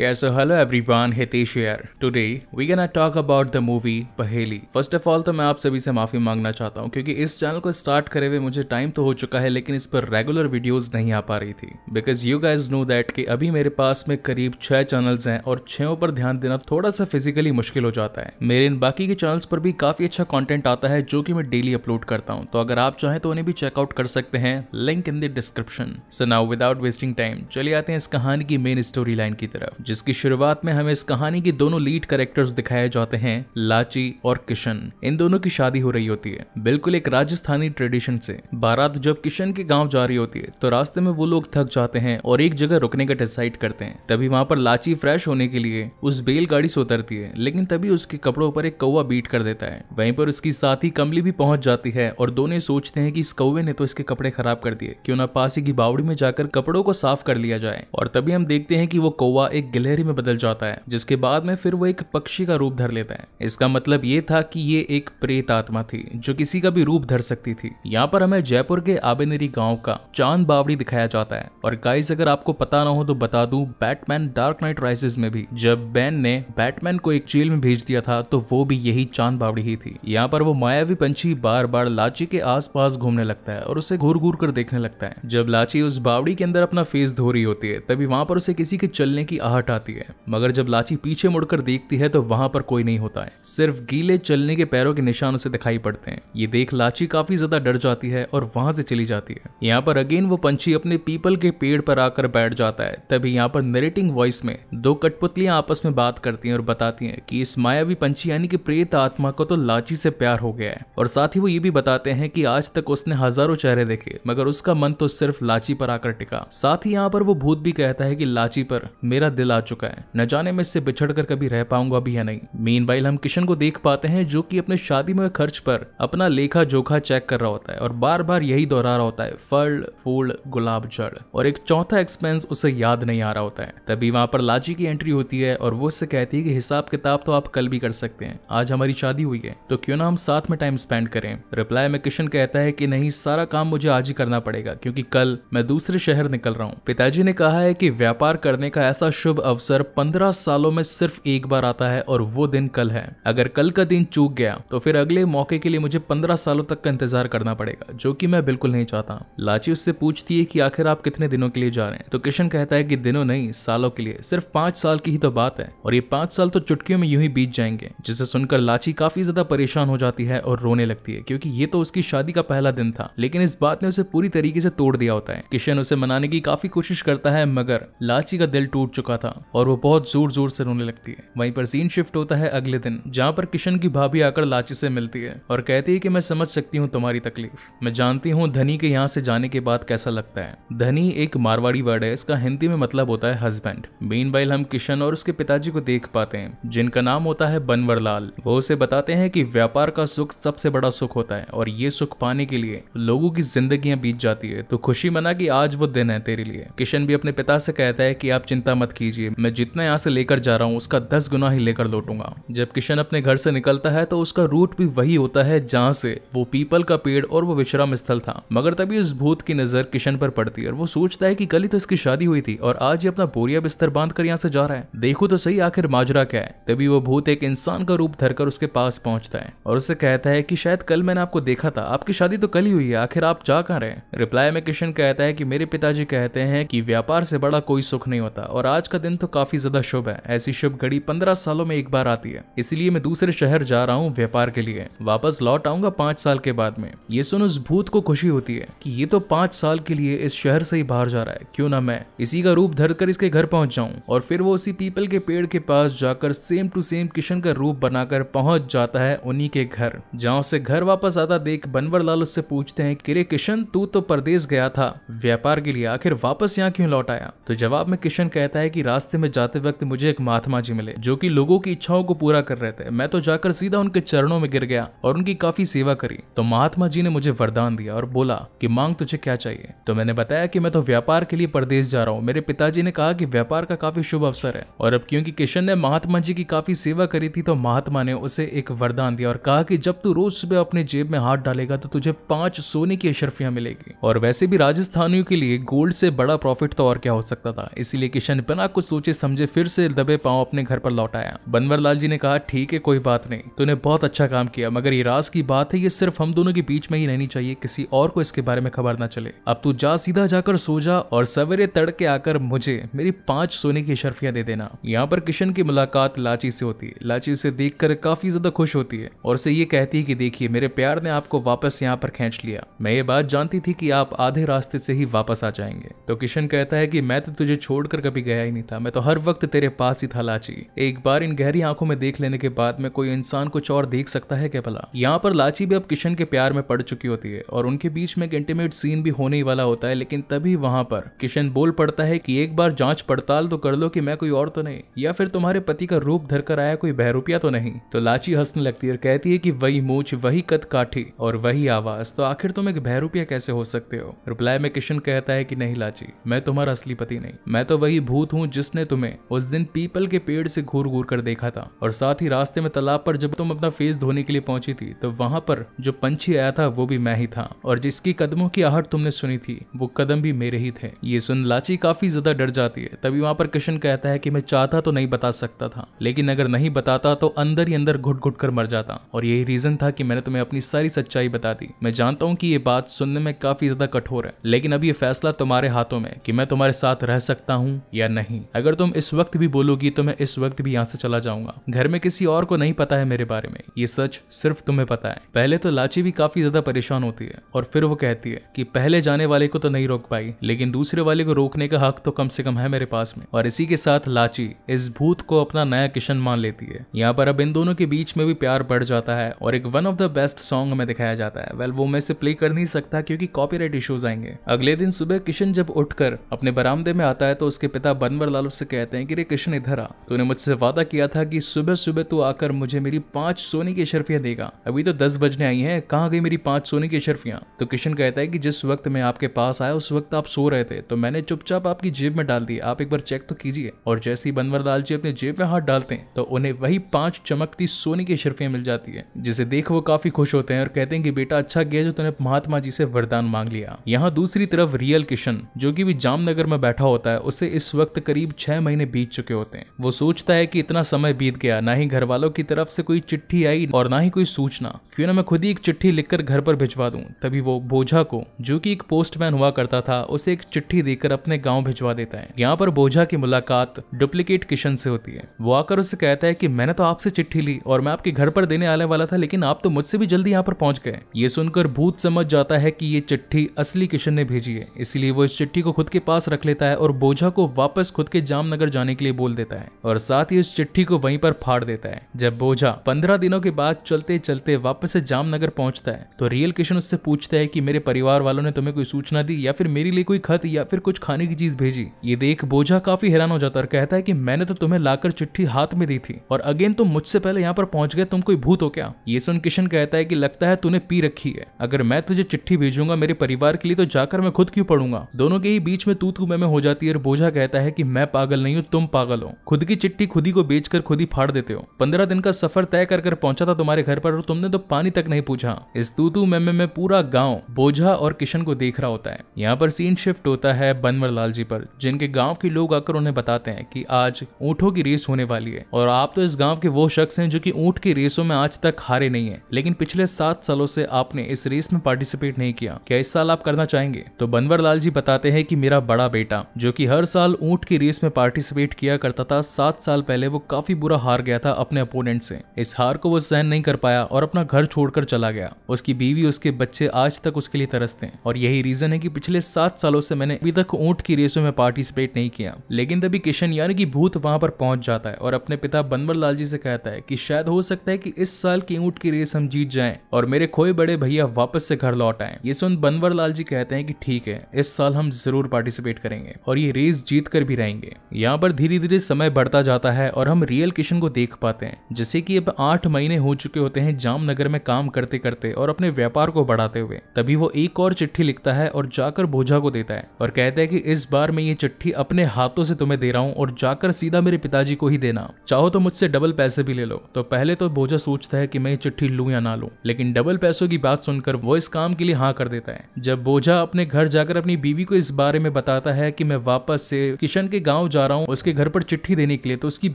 Yeah, so hello everyone, Hitesh here. Today, we're gonna talk about the movie Paheli. First of all तो मैं आप सभी से माफ़ी मांगना चाहता हूँ क्योंकि इस चैनल को स्टार्ट करे हुए मुझे टाइम तो हो चुका है लेकिन इस पर रेगुलर वीडियोज नहीं आ पा रही थी because you guys know that कि अभी मेरे पास में करीब छह चैनल्स हैं और छो पर ध्यान देना थोड़ा सा फिजिकली मुश्किल हो जाता है मेरे इन बाकी के चैनल्स पर भी काफ़ी अच्छा कॉन्टेंट आता है जो कि मैं डेली अपलोड करता हूँ तो अगर आप चाहें तो उन्हें भी चेकआउट कर सकते हैं link in the description so now without wasting time चले आते हैं इस कहानी की मेन स्टोरी लाइन की तरफ जिसकी शुरुआत में हमें इस कहानी के दोनों लीड कैरेक्टर्स दिखाए जाते हैं लाची और किशन इन दोनों की शादी हो रही होती है बिल्कुल एक राजस्थानी ट्रेडिशन से बारात जब किशन के गाँव जा रही होती है तो रास्ते में वो लोग थक जाते हैं और एक जगह रुकने का डिसाइड करते हैं तभी वहाँ पर लाची फ्रेश होने के लिए उस बेलगाड़ी से उतरती है लेकिन तभी उसके कपड़ों पर एक कौवा बीट कर देता है वहीं पर उसकी साथी कमली भी पहुंच जाती है और दोनों सोचते हैं कि इस कौवे ने तो इसके कपड़े खराब कर दिए क्यों ना पासी की बावड़ी में जाकर कपड़ों को साफ कर लिया जाए और तभी हम देखते हैं कि वो कौवा एक गिलहरी में बदल जाता है जिसके बाद में फिर वो एक पक्षी का रूप धर लेता है इसका मतलब ये था कि ये एक प्रेत आत्मा थी जो किसी का भी रूप धर सकती थी यहाँ पर हमें जयपुर के आबेनेरी गाँव का चांद बावड़ी दिखाया जाता है और गाइस अगर आपको पता ना हो तो बता दू बैटमैन डार्क नाइट राइजेस में भी जब बैन ने बैटमैन को एक जेल में भेज दिया था तो वो भी यही चांद बावड़ी ही थी यहाँ पर वो मायावी पंछी बार बार लाची के आसपास घूमने लगता है और उसे घूर घूर कर देखने लगता है जब लाची उस बावड़ी के अंदर अपना फेस धो रही होती है तभी वहां पर उसे किसी के चलने की आहट मुस्कुराहट आती है मगर जब लाची पीछे मुड़कर देखती है तो वहां पर कोई नहीं होता है सिर्फ गीले चलने के पैरों के निशान उसे दिखाई पड़ते हैं ये देख लाची काफी ज्यादा डर जाती है और वहां से चली जाती है यहाँ पर अगेन वो पंछी अपने पीपल के पेड़ पर आकर बैठ जाता है तभी यहाँ पर नरेटिंग वॉइस में दो कठपुतलियां आपस में बात करती हैं और बताती हैं कि इस मायावी पंछी यानी कि प्रेत आत्मा को तो लाची से प्यार हो गया है और साथ ही वो ये भी बताते हैं कि आज तक उसने हजारों चेहरे देखे मगर उसका मन तो सिर्फ लाची पर आकर टिका साथ ही यहाँ पर वो भूत भी कहता है कि लाची पर मेरा दिल आ चुका है न जाने मैं इससे बिछड़ कर कभी रह पाऊंगा भी या नहीं मीन हम किशन को देख पाते हैं जो की अपने शादी में खर्च पर अपना लेखा जोखा चेक कर रहा होता है और बार बार यही दोहरा रहा होता है फल फूल गुलाब जल और एक चौथा एक्सपेंस उसे याद नहीं आ रहा होता है तभी वहां पर लाची की एंट्री होती है और वो उससे कहती है कि हिसाब किताब तो आप कल भी कर सकते हैं आज हमारी शादी हुई है तो क्यों ना हम साथ में टाइम स्पेंड करें रिप्लाई में किशन कहता है कि नहीं सारा काम मुझे आज ही करना पड़ेगा क्योंकि कल मैं दूसरे शहर निकल रहा हूँ पिताजी ने कहा है कि व्यापार करने का ऐसा शुभ अवसर 15 सालों में सिर्फ एक बार आता है और वो दिन कल है अगर कल का दिन चूक गया तो फिर अगले मौके के लिए मुझे 15 सालों तक का इंतजार करना पड़ेगा जो कि मैं बिल्कुल नहीं चाहता लाची उससे पूछती है कि आखिर आप कितने दिनों के लिए जा रहे हैं तो किशन कहता है कि दिनों नहीं सालों के लिए सिर्फ पांच साल की ही तो बात है और ये पांच साल तो चुटकियों में यूं ही बीत जाएंगे जिसे सुनकर लाची काफी ज्यादा परेशान हो जाती है और रोने लगती है क्योंकि ये तो उसकी शादी का पहला दिन था लेकिन इस बात ने उसे पूरी तरीके से तोड़ दिया होता है किशन उसे मनाने की काफी कोशिश करता है मगर लाची का दिल टूट चुका था था और वो बहुत जोर जोर से रोने लगती है वहीं पर सीन शिफ्ट होता है अगले दिन जहाँ पर किशन की भाभी आकर लाची से मिलती है और कहती है कि मैं समझ सकती हूँ तुम्हारी तकलीफ मैं जानती हूँ धनी के यहाँ से जाने के बाद कैसा लगता है धनी एक मारवाड़ी वर्ड है इसका हिंदी में मतलब होता है हस्बैंड बाइल हम किशन और उसके पिताजी को देख पाते हैं जिनका नाम होता है बनवरलाल वो उसे बताते हैं कि व्यापार का सुख सबसे बड़ा सुख होता है और ये सुख पाने के लिए लोगों की जिंदगियां बीत जाती है तो खुशी मना कि आज वो दिन है तेरे लिए किशन भी अपने पिता से कहता है कि आप चिंता मत कीजिए दीजिए मैं जितना यहाँ से लेकर जा रहा हूँ उसका दस गुना ही लेकर लौटूंगा जब किशन अपने घर से निकलता है तो उसका रूट भी वही होता है जहाँ से वो पीपल का पेड़ और वो विश्राम स्थल था मगर तभी उस भूत की नजर किशन पर पड़ती है और वो सोचता है की कल ही तो इसकी शादी हुई थी और आज ये अपना बोरिया बिस्तर बांध कर यहाँ से जा रहा है देखो तो सही आखिर माजरा क्या है तभी वो भूत एक इंसान का रूप धरकर उसके पास पहुंचता है और उसे कहता है कि शायद कल मैंने आपको देखा था आपकी शादी तो कल ही हुई है आखिर आप जा कहाँ रहे रिप्लाई में किशन कहता है कि मेरे पिताजी कहते हैं कि व्यापार से बड़ा कोई सुख नहीं होता और आज का दिन तो काफी ज्यादा शुभ है ऐसी शुभ घड़ी पंद्रह सालों में एक बार आती है इसीलिए मैं दूसरे शहर जा रहा हूँ व्यापार के लिए वापस लौट आऊंगा पांच साल के बाद में ये सुन उस भूत को खुशी होती है कि ये तो पांच साल के लिए इस शहर से ही बाहर जा रहा है क्यों ना मैं इसी का रूप धर कर इसके घर पहुंच जाऊं और फिर वो उसी पीपल के पेड़ के पास जाकर सेम टू सेम किशन का रूप बनाकर पहुंच जाता है उन्हीं के घर जहाँ उसे घर वापस आता देख बनवर लाल उससे पूछते हैं कि रे किशन तू तो परदेश गया था व्यापार के लिए आखिर वापस यहाँ क्यों लौट आया तो जवाब में किशन कहता है कि रास्ते में जाते वक्त मुझे एक महात्मा जी मिले जो कि लोगों की इच्छाओं को पूरा कर रहे थे मैं तो जाकर सीधा उनके चरणों में गिर गया और उनकी काफी सेवा करी तो महात्मा जी ने मुझे वरदान दिया और बोला कि मांग तुझे क्या चाहिए तो मैंने बताया कि मैं तो व्यापार के लिए परदेश जा रहा हूँ मेरे पिताजी ने कहा कि व्यापार का काफी शुभ अवसर है और अब क्योंकि किशन ने महात्मा जी की काफी सेवा करी थी तो महात्मा ने उसे एक वरदान दिया और कहा कि जब तू रोज सुबह अपने जेब में हाथ डालेगा तो तुझे पांच सोने की अशरफियां मिलेगी और वैसे भी राजस्थानियों के लिए गोल्ड से बड़ा प्रॉफिट तो और क्या हो सकता था इसीलिए किशन बिना कुछ कुछ सोचे समझे फिर से दबे पाओ अपने घर पर लौट आया बनवर जी ने कहा ठीक है कोई बात नहीं तूने बहुत अच्छा काम किया मगर ये राज की बात है ये सिर्फ हम दोनों के बीच में ही रहनी चाहिए किसी और को इसके बारे में खबर ना चले अब तू जा सीधा जाकर सो जा और सवेरे तड़के आकर मुझे मेरी पांच सोने की शर्फिया दे देना यहाँ पर किशन की मुलाकात लाची से होती है लाची उसे देख कर काफी ज्यादा खुश होती है और उसे ये कहती है की देखिए मेरे प्यार ने आपको वापस यहाँ पर खींच लिया मैं ये बात जानती थी की आप आधे रास्ते से ही वापस आ जाएंगे तो किशन कहता है की मैं तो तुझे छोड़कर कभी गया ही नहीं था था मैं तो हर वक्त तेरे पास ही था लाची एक बार इन गहरी आंखों में देख लेने के बाद में कोई इंसान कुछ और देख सकता है क्या भला यहाँ पर लाची भी अब किशन के प्यार में पड़ चुकी होती है और उनके बीच में एक इंटीमेट सीन भी होने ही वाला होता है लेकिन तभी वहां पर किशन बोल पड़ता है कि एक बार जांच पड़ताल तो कर लो कि मैं कोई और तो नहीं या फिर तुम्हारे पति का रूप धर कर आया कोई बहरूपिया तो नहीं तो लाची हंसने लगती है और कहती है कि वही मूछ वही कद काठी और वही आवाज तो आखिर तुम एक बहरूपिया कैसे हो सकते हो रिप्लाई में किशन कहता है कि नहीं लाची मैं तुम्हारा असली पति नहीं मैं तो वही भूत हूँ जिस जिसने तुम्हें उस दिन पीपल के पेड़ से घूर घूर कर देखा था और साथ ही रास्ते में तालाब पर जब तुम अपना फेस धोने के लिए पहुंची थी तो वहां पर जो पंछी आया था वो भी मैं ही था और जिसकी कदमों की आहट तुमने सुनी थी वो कदम भी मेरे ही थे ये सुन लाची काफी ज्यादा डर जाती है तभी वहां पर किशन कहता है कि मैं चाहता तो नहीं बता सकता था लेकिन अगर नहीं बताता तो अंदर ही अंदर घुट घुट कर मर जाता और यही रीजन था कि मैंने तुम्हें अपनी सारी सच्चाई बता दी मैं जानता हूँ कि ये बात सुनने में काफी ज्यादा कठोर है लेकिन अब ये फैसला तुम्हारे हाथों में कि मैं तुम्हारे साथ रह सकता हूँ या नहीं अगर तुम इस वक्त भी बोलोगी तो मैं इस वक्त भी यहाँ से चला जाऊंगा घर में किसी और को नहीं पता है मेरे बारे में ये सच सिर्फ तुम्हें पता है पहले तो लाची भी काफी ज्यादा परेशान होती है और फिर वो कहती है कि पहले जाने वाले को तो नहीं रोक पाई लेकिन दूसरे वाले को रोकने का हक तो कम से कम है मेरे पास में और इसी के साथ लाची इस भूत को अपना नया किशन मान लेती है यहाँ पर अब इन दोनों के बीच में भी प्यार बढ़ जाता है और एक one of the best song में दिखाया जाता है वेल वो मैं इसे प्ले कर नहीं सकता क्योंकि कॉपीराइट इश्यूज आएंगे अगले दिन सुबह किशन जब उठकर अपने बरामदे में आता है तो उसके पिता बनवर लाल उससे कहते हैं कि रे कृष्ण इधर आ तूने मुझसे वादा किया था कि सुबह सुबह तू आकर मुझे मेरी पांच सोने की अशरफियाँ देगा अभी तो दस बजने आई है कहाँ गई मेरी पांच सोने की अशरफियाँ तो किशन कहता है कि जिस वक्त मैं आपके पास आया उस वक्त आप सो रहे थे तो मैंने चुपचाप आपकी जेब में डाल दी आप एक बार चेक तो कीजिए और जैसे ही बनवर लाल जी अपने जेब में हाथ डालते हैं तो उन्हें वही पांच चमकती सोने की अशरफियाँ मिल जाती है जिसे देख वो काफी खुश होते हैं और कहते हैं कि बेटा अच्छा गया जो तुमने महात्मा जी से वरदान मांग लिया यहाँ दूसरी तरफ रियल किशन जो की भी जामनगर में बैठा होता है उसे इस वक्त करीब करीब छह महीने बीत चुके होते हैं वो सोचता है कि इतना समय बीत गया ना ही घर वालों की तरफ से कोई चिट्ठी आई और ना ही कोई सूचना क्यों ना मैं खुद ही एक चिट्ठी लिखकर घर पर भिजवा दूं तभी वो बोझा को जो कि एक पोस्टमैन हुआ करता था उसे एक चिट्ठी देकर अपने गाँव भिजवा देता है यहाँ पर बोझा की मुलाकात डुप्लीकेट किशन से होती है वो आकर उसे कहता है की मैंने तो आपसे चिट्ठी ली और मैं आपके घर पर देने आने वाला था लेकिन आप तो मुझसे भी जल्दी यहाँ पर पहुंच गए ये सुनकर भूत समझ जाता है कि ये चिट्ठी असली किशन ने भेजी है इसलिए वो इस चिट्ठी को खुद के पास रख लेता है और बोझा को वापस खुद के जामनगर जाने के लिए बोल देता है और साथ ही उस चिट्ठी को वहीं पर फाड़ देता है जब बोझा पंद्रह दिनों के बाद चलते चलते वापस से जामनगर पहुंचता है तो रियल किशन उससे पूछता है कि मेरे परिवार वालों ने तुम्हें कोई सूचना दी या फिर मेरे लिए कोई खत या फिर कुछ खाने की चीज भेजी ये देख बोझा काफी हैरान हो जाता है और कहता है कि मैंने तो तुम्हें लाकर चिट्ठी हाथ में दी थी और अगेन तुम मुझसे पहले यहाँ पर पहुंच गए तुम कोई भूत हो क्या ये सुन किशन कहता है कि लगता है तूने पी रखी है अगर मैं तुझे चिट्ठी भेजूंगा मेरे परिवार के लिए तो जाकर मैं खुद क्यों पढ़ूंगा दोनों के ही बीच में तू तू में हो जाती है और बोझा कहता है कि मैं मैं पागल नहीं हूँ तुम पागल हो खुद की चिट्ठी खुद ही को बेच खुद ही फाड़ देते हो पंद्रह दिन का सफर तय कर कर पहुंचा था तुम्हारे घर पर और तुमने तो पानी तक नहीं पूछा इस तू में में पूरा गाँव बोझा और किशन को देख रहा होता है यहाँ पर सीन शिफ्ट होता है बनवर लाल जी पर जिनके गाँव के लोग आकर उन्हें बताते हैं की आज ऊँटों की रेस होने वाली है और आप तो इस गाँव के वो शख्स है जो की ऊँट की रेसों में आज तक हारे नहीं है लेकिन पिछले सात सालों से आपने इस रेस में पार्टिसिपेट नहीं किया क्या इस साल आप करना चाहेंगे तो बनवर लाल जी बताते हैं की मेरा बड़ा बेटा जो की हर साल ऊँट की रेस रेस में पार्टिसिपेट किया करता था सात साल पहले वो काफी बुरा हार गया था अपने अपोनेंट से इस हार को वो सहन नहीं कर पाया और अपना घर छोड़कर चला गया उसकी बीवी उसके बच्चे आज तक उसके लिए तरसते हैं और यही रीजन है कि पिछले सात सालों से मैंने अभी तक ऊंट की रेसों में पार्टिसिपेट नहीं किया लेकिन तभी किशन यानी कि भूत वहां पर पहुंच जाता है और अपने पिता बनवर लाल जी से कहता है कि शायद हो सकता है कि इस साल की ऊंट की रेस हम जीत जाएं और मेरे खोए बड़े भैया वापस से घर लौट आए ये सुन बनवर लाल जी कहते हैं कि ठीक है इस साल हम जरूर पार्टिसिपेट करेंगे और ये रेस जीत कर भी रहेंगे देखेंगे यहाँ पर धीरे धीरे समय बढ़ता जाता है और हम रियल किशन को देख पाते हैं जैसे कि अब आठ महीने हो चुके होते हैं जामनगर में काम करते करते और अपने व्यापार को बढ़ाते हुए तभी वो एक और चिट्ठी लिखता है और जाकर बोझा को देता है और कहता है कि इस बार मैं ये चिट्ठी अपने हाथों से तुम्हें दे रहा हूँ और जाकर सीधा मेरे पिताजी को ही देना चाहो तो मुझसे डबल पैसे भी ले लो तो पहले तो बोझा सोचता है कि मैं ये चिट्ठी लू या ना लू लेकिन डबल पैसों की बात सुनकर वो इस काम के लिए हाँ कर देता है जब बोझा अपने घर जाकर अपनी बीवी को इस बारे में बताता है कि मैं वापस से किशन के गाँव जा रहा हूँ उसके घर पर चिट्ठी देने के लिए तो उसकी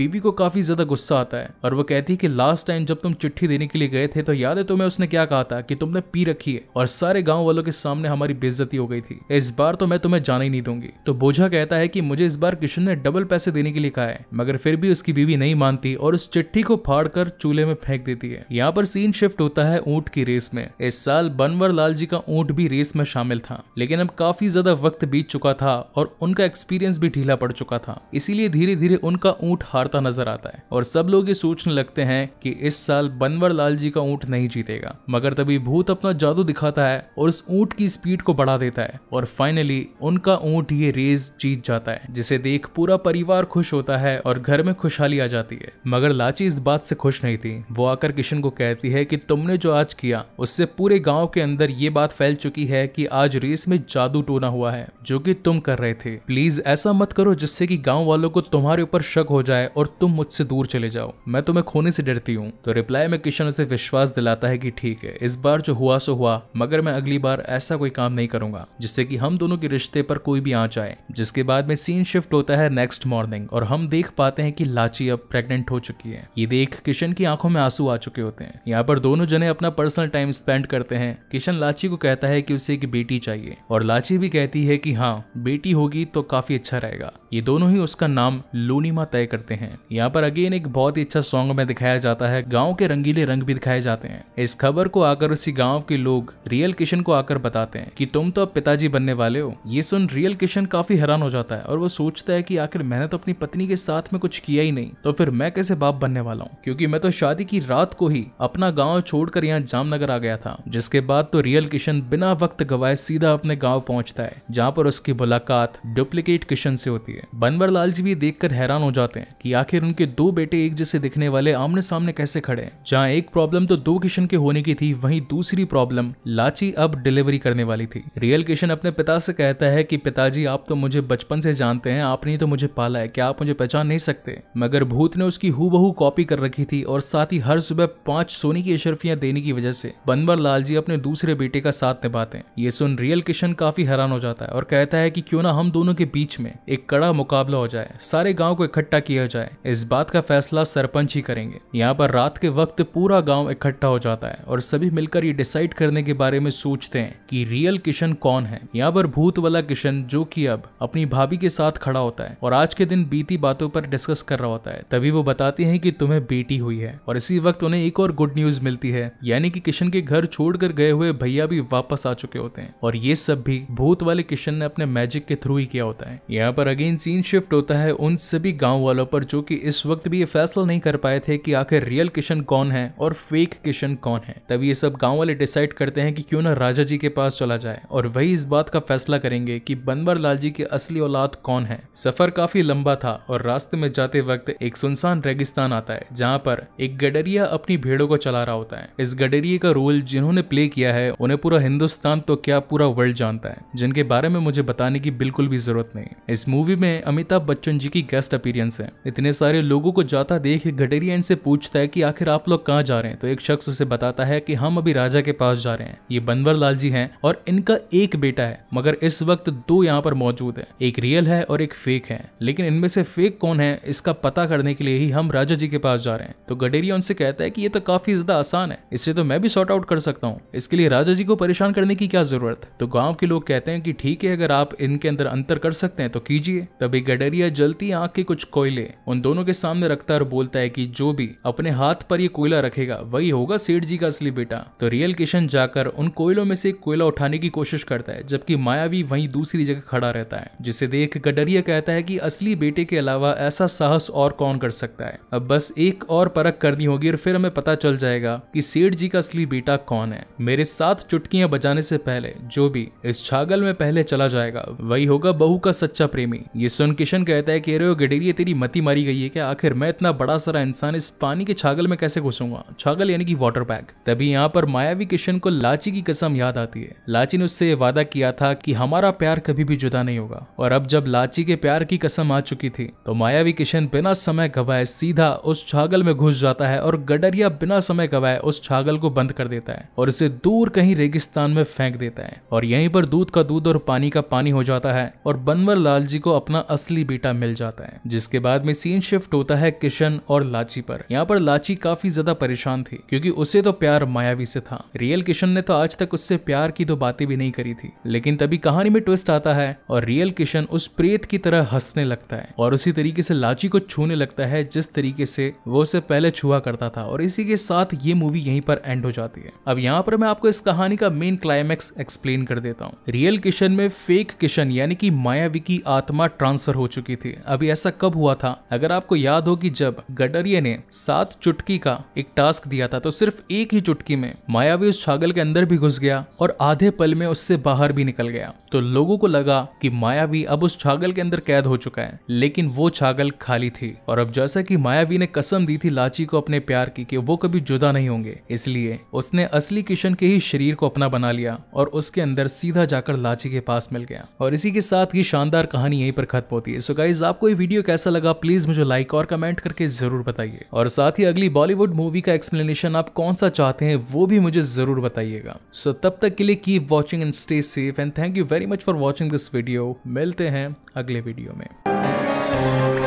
बीवी को काफी ज्यादा गुस्सा आता है और वो कहती है कि लास्ट टाइम जब तुम चिट्ठी देने के लिए गए थे तो याद है तुम्हें उसने क्या कहा था कि तुमने पी रखी है और सारे गाँव वालों के सामने हमारी बेजती हो गई थी इस बार तो मैं तुम्हें जाने ही नहीं दूंगी तो बोझा कहता है कि मुझे इस बार किशन ने डबल पैसे देने के लिए कहा है मगर फिर भी उसकी बीवी नहीं मानती और उस चिट्ठी को फाड़ कर चूल्हे में फेंक देती है यहाँ पर सीन शिफ्ट होता है ऊंट की रेस में इस साल बनवर लाल जी का ऊंट भी रेस में शामिल था लेकिन अब काफी ज्यादा वक्त बीत चुका था और उनका एक्सपीरियंस भी ढीला पड़ चुका चुका था इसीलिए धीरे धीरे उनका ऊँट हारता नजर आता है और सब लोग ये सोचने लगते हैं कि इस साल बनवर लाल जी का ऊँट नहीं जीतेगा मगर तभी भूत अपना जादू दिखाता है और उस ऊँट की स्पीड को बढ़ा देता है और फाइनली उनका ऊँट ये रेस जीत जाता है जिसे देख पूरा परिवार खुश होता है और घर में खुशहाली आ जाती है मगर लाची इस बात से खुश नहीं थी वो आकर किशन को कहती है कि तुमने जो आज किया उससे पूरे गांव के अंदर ये बात फैल चुकी है कि आज रेस में जादू टोना हुआ है जो कि तुम कर रहे थे प्लीज ऐसा मत करो जिससे कि गांव वालों को तुम्हारे ऊपर शक हो जाए और तुम मुझसे दूर चले जाओ मैं तुम्हें खोने से डरती हूँ तो रिप्लाई में किशन उसे विश्वास दिलाता है कि ठीक है इस बार जो हुआ सो हुआ मगर मैं अगली बार ऐसा कोई काम नहीं करूंगा जिससे कि हम दोनों के रिश्ते पर कोई भी आँच आए जिसके बाद में सीन शिफ्ट होता है नेक्स्ट मॉर्निंग और हम देख पाते हैं कि लाची अब प्रेगनेंट हो चुकी है ये देख किशन की आंखों में आंसू आ चुके होते हैं यहाँ पर दोनों जने अपना पर्सनल टाइम स्पेंड करते हैं किशन लाची को कहता है कि उसे एक बेटी चाहिए और लाची भी कहती है कि हाँ बेटी होगी तो काफी अच्छा रहेगा ये दोनों ही उसका नाम लोनीमा तय करते हैं यहाँ पर अगेन एक बहुत ही अच्छा सॉन्ग में दिखाया जाता है गाँव के रंगीले रंग भी दिखाए जाते हैं इस खबर को आकर उसी गाँव के लोग रियल किशन को आकर बताते हैं की तुम तो अब पिताजी बनने वाले हो ये सुन रियल किशन काफी हैरान हो जाता है और वो सोचता है की आखिर मैंने तो अपनी पत्नी के साथ में कुछ किया ही नहीं तो फिर मैं कैसे बाप बनने वाला हूँ क्योंकि मैं तो शादी की रात को ही अपना गाँव छोड़कर यहाँ जामनगर आ गया था जिसके बाद तो रियल किशन बिना वक्त गवाए सीधा अपने गाँव पहुंचता है जहाँ पर उसकी मुलाकात डुप्लीकेट किशन से होती है हैं बनवर लाल जी भी देखकर हैरान हो जाते हैं कि आखिर उनके दो बेटे एक जैसे दिखने वाले आमने सामने कैसे खड़े हैं जहाँ एक प्रॉब्लम तो दो किशन के होने की थी वहीं दूसरी प्रॉब्लम लाची अब डिलीवरी करने वाली थी रियल किशन अपने पिता से कहता है कि पिताजी आप तो मुझे बचपन से जानते हैं आपने तो मुझे पाला है क्या आप मुझे पहचान नहीं सकते मगर भूत ने उसकी हु कॉपी कर रखी थी और साथ ही हर सुबह पांच सोने की अशरफियां देने की वजह से बनवर लाल जी अपने दूसरे बेटे का साथ निभाते हैं ये सुन रियल किशन काफी हैरान हो जाता है और कहता है कि क्यों ना हम दोनों के बीच में एक कड़ा मुकाबला हो जाए सारे गांव को इकट्ठा किया जाए इस बात का फैसला सरपंच ही करेंगे यहाँ पर रात के वक्त पूरा गांव इकट्ठा हो जाता है और सभी मिलकर ये डिसाइड करने के बारे में सोचते हैं कि रियल किशन कौन है यहाँ पर भूत वाला किशन जो कि अब अपनी भाभी के साथ खड़ा होता है और आज के दिन बीती बातों पर डिस्कस कर रहा होता है तभी वो बताते हैं की तुम्हें बेटी हुई है और इसी वक्त उन्हें एक और गुड न्यूज मिलती है यानी कि किशन के घर छोड़कर गए हुए भैया भी वापस आ चुके होते हैं और ये सब भी भूत वाले किशन ने अपने मैजिक के थ्रू ही किया होता है यहाँ पर अगेन सीन शिफ्ट होता है उन सभी गांव वालों पर जो कि इस वक्त भी ये फैसला नहीं कर पाए थे कि आखिर रियल किशन कौन है और फेक किशन कौन है तब ये सब गांव वाले डिसाइड करते हैं कि क्यों ना राजा जी के पास चला जाए और वही इस बात का फैसला करेंगे कि बनवर लाल जी की असली औलाद कौन है सफर काफी लंबा था और रास्ते में जाते वक्त एक सुनसान रेगिस्तान आता है जहाँ पर एक गडरिया अपनी भेड़ों को चला रहा होता है इस गडरिए का रोल जिन्होंने प्ले किया है उन्हें पूरा हिंदुस्तान तो क्या पूरा वर्ल्ड जानता है जिनके बारे में मुझे बताने की बिल्कुल भी जरूरत नहीं इस मूवी में में अमिताभ बच्चन जी की गेस्ट अपीरियंस है इतने सारे लोगों को जाता देख घटेरिया इनसे पूछता है कि आखिर आप लोग कहाँ जा रहे हैं तो एक शख्स उसे बताता है कि हम अभी राजा के पास जा रहे हैं ये बनवर लाल जी है और इनका एक बेटा है मगर इस वक्त दो यहाँ पर मौजूद है एक रियल है और एक फेक है लेकिन इनमें से फेक कौन है इसका पता करने के लिए ही हम राजा जी के पास जा रहे हैं तो गडेरिया उनसे कहता है कि ये तो काफी ज्यादा आसान है इससे तो मैं भी सॉर्ट आउट कर सकता हूँ इसके लिए राजा जी को परेशान करने की क्या जरूरत तो गांव के लोग कहते हैं कि ठीक है अगर आप इनके अंदर अंतर कर सकते हैं तो कीजिए तभी गडरिया जलती आंख के कुछ कोयले उन दोनों के सामने रखता और बोलता है कि जो भी अपने हाथ पर ये कोयला रखेगा वही होगा सेठ जी का असली बेटा तो रियल किशन जाकर उन कोयलों में से कोयला उठाने की कोशिश करता है जबकि मायावी वहीं दूसरी जगह खड़ा रहता है जिसे देख गडरिया कहता है की असली बेटे के अलावा ऐसा साहस और कौन कर सकता है अब बस एक और परख करनी होगी और फिर हमें पता चल जाएगा कि सेठ जी का असली बेटा कौन है मेरे साथ चुटकियां बजाने से पहले जो भी इस छागल में पहले चला जाएगा वही होगा बहू का सच्चा प्रेमी ये सुन किशन कहता है कि अरे गडेरिया तेरी मती मारी गई है क्या आखिर मैं इतना बड़ा सारा इंसान इस पानी के छागल में कैसे घुसूंगा छागल यानी कि वाटर पैक तभी यहाँ पर मायावी किशन को लाची की कसम याद आती है लाची ने उससे वादा किया था कि हमारा प्यार कभी भी जुदा नहीं होगा और अब जब लाची के प्यार की कसम आ चुकी थी तो मायावी किशन बिना समय गवाए सीधा उस छागल में घुस जाता है और गडरिया बिना समय गवाए उस छागल को बंद कर देता है और इसे दूर कहीं रेगिस्तान में फेंक देता है और यहीं पर दूध का दूध और पानी का पानी हो जाता है और बनवर लाल जी को अपना अपना असली बेटा मिल जाता है जिसके बाद में सीन शिफ्ट होता है किशन और लाची पर यहाँ पर लाची काफी ज्यादा परेशान थी क्योंकि उसे तो प्यार मायावी से था रियल किशन ने तो आज तक उससे प्यार की तो बातें भी नहीं करी थी लेकिन तभी कहानी में ट्विस्ट आता है और रियल किशन उस प्रेत की तरह हंसने लगता है और उसी तरीके से लाची को छूने लगता है जिस तरीके से वो उसे पहले छुआ करता था और इसी के साथ ये मूवी यहीं पर एंड हो जाती है अब यहाँ पर मैं आपको इस कहानी का मेन क्लाइमेक्स एक्सप्लेन कर देता हूँ रियल किशन में फेक किशन यानी कि मायावी की आत्मा ट्रांसफर हो चुकी थी अभी ऐसा कब हुआ था अगर आपको याद हो कि जब गडरिया ने सात चुटकी का एक टास्क दिया था तो सिर्फ एक ही चुटकी में मायावी उस छागल के अंदर भी घुस गया और आधे पल में उससे बाहर भी निकल गया तो लोगों को लगा कि मायावी अब उस छागल के अंदर कैद हो चुका है लेकिन वो छागल खाली थी और अब जैसा कि मायावी ने कसम दी थी लाची को अपने प्यार की कि वो कभी जुदा नहीं होंगे इसलिए उसने असली किशन के ही शरीर को अपना बना लिया और उसके अंदर सीधा जाकर लाची के पास मिल गया और इसी के साथ ही शानदार कहानी यहीं पर खत्म होती है सो गाइज आपको ये वीडियो कैसा लगा प्लीज मुझे लाइक और कमेंट करके जरूर बताइए और साथ ही अगली बॉलीवुड मूवी का एक्सप्लेनेशन आप कौन सा चाहते हैं वो भी मुझे जरूर बताइएगा सो so, तब तक के लिए keep watching and stay safe and thank you very much for watching this video मिलते हैं अगले वीडियो में